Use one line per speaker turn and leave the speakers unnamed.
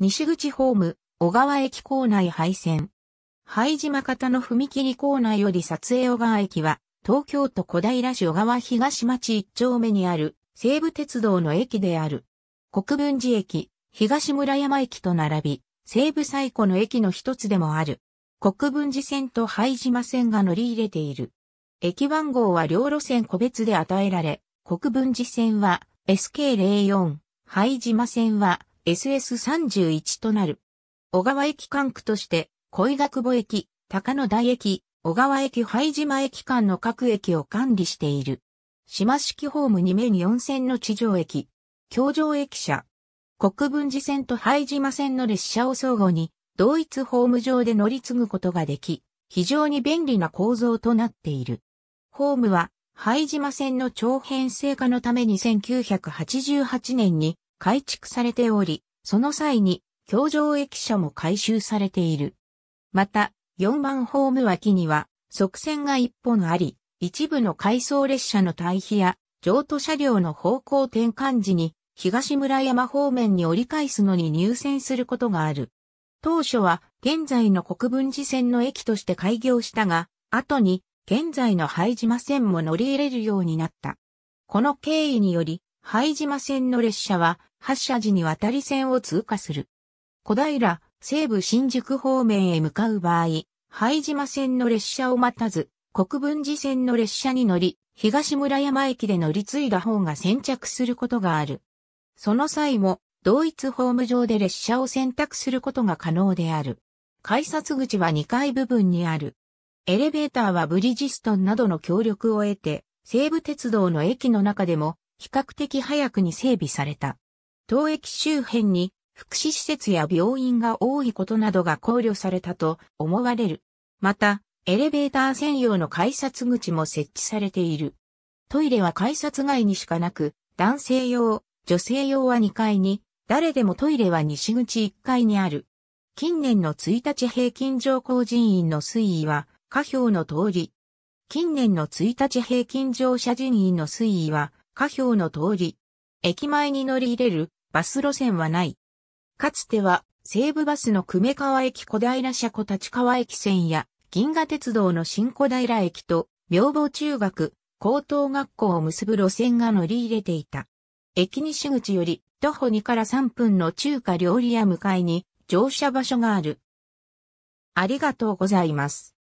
西口ホーム、小川駅構内廃線。灰島方の踏切構内より撮影小川駅は、東京都小平市小川東町一丁目にある西武鉄道の駅である。国分寺駅、東村山駅と並び、西武最古の駅の一つでもある。国分寺線と灰島線が乗り入れている。駅番号は両路線個別で与えられ、国分寺線は SK04、灰島線は SS31 となる。小川駅管区として、小が久保駅、高野台駅、小川駅拝島駅間の各駅を管理している。島式ホーム2面4線の地上駅、京上駅舎、国分寺線と拝島線の列車を相互に同一ホーム上で乗り継ぐことができ、非常に便利な構造となっている。ホームは、拝島線の長編成化のために1988年に改築されており、その際に、橋上駅舎も改修されている。また、4番ホーム脇には、側線が1本あり、一部の回送列車の対比や、譲渡車両の方向転換時に、東村山方面に折り返すのに入線することがある。当初は現在の国分寺線の駅として開業したが、後に現在の拝島線も乗り入れるようになった。この経緯により、拝島線の列車は発車時に渡り線を通過する。小平、西部新宿方面へ向かう場合、拝島線の列車を待たず、国分寺線の列車に乗り、東村山駅で乗り継いだ方が先着することがある。その際も、同一ホーム上で列車を選択することが可能である。改札口は2階部分にある。エレベーターはブリジストンなどの協力を得て、西武鉄道の駅の中でも比較的早くに整備された。当駅周辺に福祉施設や病院が多いことなどが考慮されたと思われる。また、エレベーター専用の改札口も設置されている。トイレは改札外にしかなく、男性用、女性用は2階に、誰でもトイレは西口1階にある。近年の1日平均乗降人員の推移は、下表の通り。近年の1日平均乗車人員の推移は、下表の通り。駅前に乗り入れるバス路線はない。かつては西武バスの久米川駅小平車庫立川駅線や銀河鉄道の新小平駅と明房中学、高等学校を結ぶ路線が乗り入れていた。駅西口より徒歩2から3分の中華料理屋向かいに乗車場所がある。ありがとうございます。